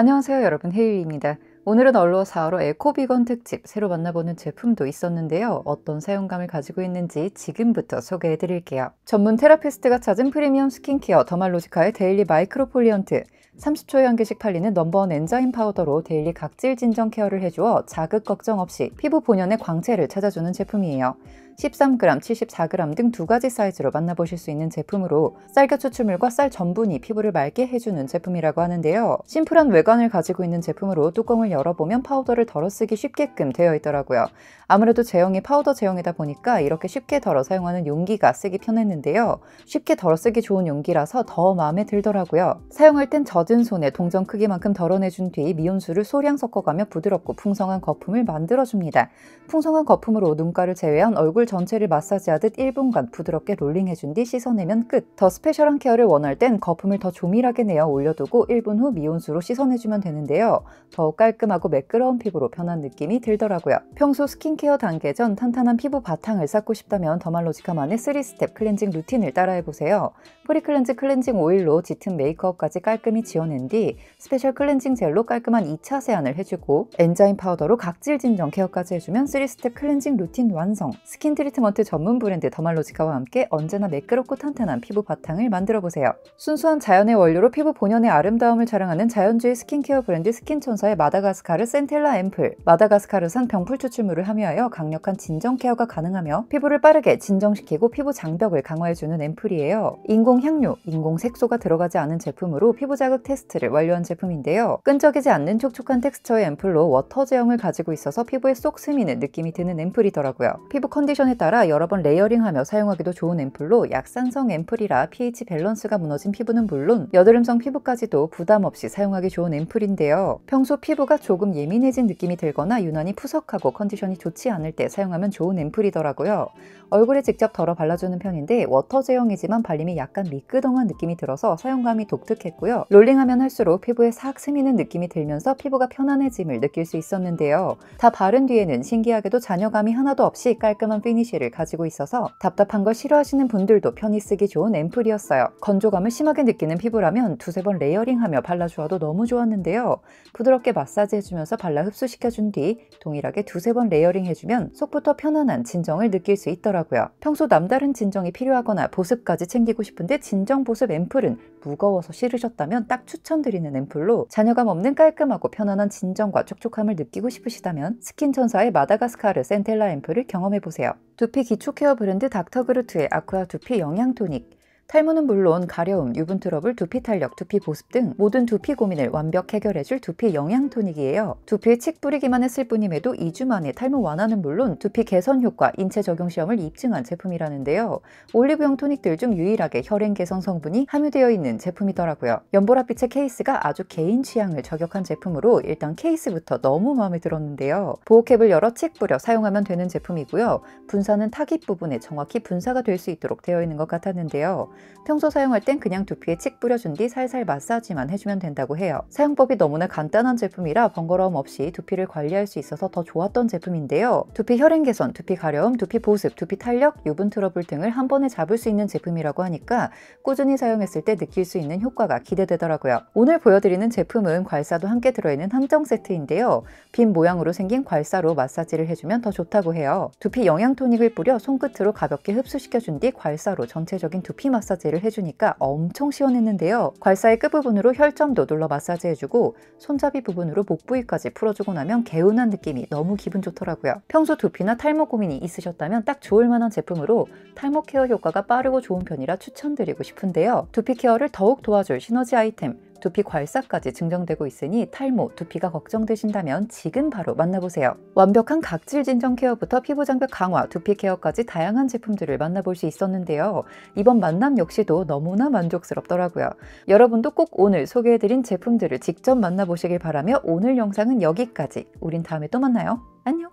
안녕하세요 여러분 헤일입니다. 오늘은 언로 4월호 에코비건 특집 새로 만나보는 제품도 있었는데요. 어떤 사용감을 가지고 있는지 지금부터 소개해드릴게요. 전문 테라피스트가 찾은 프리미엄 스킨케어 더말로지카의 데일리 마이크로폴리언트 3 0초 연기식 팔리는 넘버원 엔자임 파우더로 데일리 각질 진정 케어를 해주어 자극 걱정 없이 피부 본연의 광채를 찾아주는 제품이에요. 13g, 74g 등 두 가지 사이즈로 만나보실 수 있는 제품으로 쌀겨 추출물과 쌀 전분이 피부를 맑게 해주는 제품이라고 하는데요. 심플한 외관을 가지고 있는 제품으로 뚜껑을 열어보면 파우더를 덜어 쓰기 쉽게끔 되어 있더라고요. 아무래도 제형이 파우더 제형이다 보니까 이렇게 쉽게 덜어 사용하는 용기가 쓰기 편했는데요. 쉽게 덜어 쓰기 좋은 용기라서 더 마음에 들더라고요. 사용할 땐젖 젖은 손에 동전 크기만큼 덜어내준 뒤 미온수를 소량 섞어가며 부드럽고 풍성한 거품을 만들어줍니다. 풍성한 거품으로 눈가를 제외한 얼굴 전체를 마사지하듯 1분간 부드럽게 롤링해준 뒤 씻어내면 끝! 더 스페셜한 케어를 원할 땐 거품을 더 조밀하게 내어 올려두고 1분 후 미온수로 씻어내주면 되는데요. 더 깔끔하고 매끄러운 피부로 변한 느낌이 들더라고요. 평소 스킨케어 단계 전 탄탄한 피부 바탕을 쌓고 싶다면 더말로지카만의 3스텝 클렌징 루틴을 따라해보세요. 프리클렌즈 클렌징 오일로 짙은 메이크업까지 깔끔히 지워 지워낸 뒤 스페셜 클렌징 젤로 깔끔한 2차 세안을 해주고 엔자임 파우더로 각질 진정 케어까지 해주면 3스텝 클렌징 루틴 완성! 스킨 트리트먼트 전문 브랜드 더말로지카와 함께 언제나 매끄럽고 탄탄한 피부 바탕을 만들어보세요. 순수한 자연의 원료로 피부 본연의 아름다움을 자랑하는 자연주의 스킨케어 브랜드 스킨천사의 마다가스카르 센텔라 앰플 마다가스카르산 병풀 추출물을 함유하여 강력한 진정 케어가 가능하며 피부를 빠르게 진정시키고 피부 장벽을 강화해주는 앰플이에요. 인공 향료, 인공 색소가 들어가지 않은 제품으로 피부 자극 테스트를 완료한 제품인데요. 끈적이지 않는 촉촉한 텍스처의 앰플로 워터 제형을 가지고 있어서 피부에 쏙 스미는 느낌이 드는 앰플이더라고요. 피부 컨디션에 따라 여러 번 레이어링하며 사용하기도 좋은 앰플로 약산성 앰플이라 pH 밸런스가 무너진 피부는 물론 여드름성 피부까지도 부담 없이 사용하기 좋은 앰플인데요. 평소 피부가 조금 예민해진 느낌이 들거나 유난히 푸석하고 컨디션이 좋지 않을 때 사용하면 좋은 앰플이더라고요. 얼굴에 직접 덜어 발라주는 편인데 워터 제형이지만 발림이 약간 미끄덩한 느낌이 들어서 사용감이 독특했고요. 롤링 진행하면 할수록 피부에 싹 스미는 느낌이 들면서 피부가 편안해짐을 느낄 수 있었는데요. 다 바른 뒤에는 신기하게도 잔여감이 하나도 없이 깔끔한 피니쉬를 가지고 있어서 답답한 걸 싫어하시는 분들도 편히 쓰기 좋은 앰플이었어요. 건조감을 심하게 느끼는 피부라면 두세 번 레이어링하며 발라주어도 너무 좋았는데요. 부드럽게 마사지해주면서 발라 흡수시켜준 뒤 동일하게 두세 번 레이어링해주면 속부터 편안한 진정을 느낄 수 있더라고요. 평소 남다른 진정이 필요하거나 보습까지 챙기고 싶은데 진정 보습 앰플은 무거워서 싫으셨다면 딱 추천드리는 앰플로 잔여감 없는 깔끔하고 편안한 진정과 촉촉함을 느끼고 싶으시다면 스킨천사의 마다가스카르 센텔라 앰플을 경험해보세요. 두피 기초 케어 브랜드 닥터그루트의 아쿠아 두피 영양 토닉 탈모는 물론 가려움, 유분 트러블, 두피 탄력, 두피 보습 등 모든 두피 고민을 완벽 해결해줄 두피 영양 토닉이에요. 두피에 칡 뿌리기만 했을 뿐임에도 2주 만에 탈모 완화는 물론 두피 개선 효과, 인체 적용 시험을 입증한 제품이라는데요. 올리브영 토닉들 중 유일하게 혈행 개선 성분이 함유되어 있는 제품이더라고요. 연보라빛의 케이스가 아주 개인 취향을 저격한 제품으로 일단 케이스부터 너무 마음에 들었는데요. 보호캡을 열어 칡 뿌려 사용하면 되는 제품이고요. 분사는 타깃 부분에 정확히 분사가 될 수 있도록 되어 있는 것 같았는데요. 평소 사용할 땐 그냥 두피에 칙 뿌려준 뒤 살살 마사지만 해주면 된다고 해요. 사용법이 너무나 간단한 제품이라 번거로움 없이 두피를 관리할 수 있어서 더 좋았던 제품인데요. 두피 혈행 개선, 두피 가려움, 두피 보습, 두피 탄력, 유분 트러블 등을 한 번에 잡을 수 있는 제품이라고 하니까 꾸준히 사용했을 때 느낄 수 있는 효과가 기대되더라고요. 오늘 보여드리는 제품은 괄사도 함께 들어있는 한정 세트인데요. 빈 모양으로 생긴 괄사로 마사지를 해주면 더 좋다고 해요. 두피 영양 토닉을 뿌려 손끝으로 가볍게 흡수시켜준 뒤 괄사로 전체적인 두피 마사지 마사지를 해주니까 엄청 시원했는데요. 괄사의 끝부분으로 혈점도 눌러 마사지해주고 손잡이 부분으로 목 부위까지 풀어주고 나면 개운한 느낌이 너무 기분 좋더라고요. 평소 두피나 탈모 고민이 있으셨다면 딱 좋을 만한 제품으로 탈모 케어 효과가 빠르고 좋은 편이라 추천드리고 싶은데요. 두피 케어를 더욱 도와줄 시너지 아이템 두피 괄사까지 증정되고 있으니 탈모, 두피가 걱정되신다면 지금 바로 만나보세요. 완벽한 각질 진정 케어부터 피부 장벽 강화, 두피 케어까지 다양한 제품들을 만나볼 수 있었는데요. 이번 만남 역시도 너무나 만족스럽더라고요. 여러분도 꼭 오늘 소개해드린 제품들을 직접 만나보시길 바라며 오늘 영상은 여기까지. 우린 다음에 또 만나요. 안녕!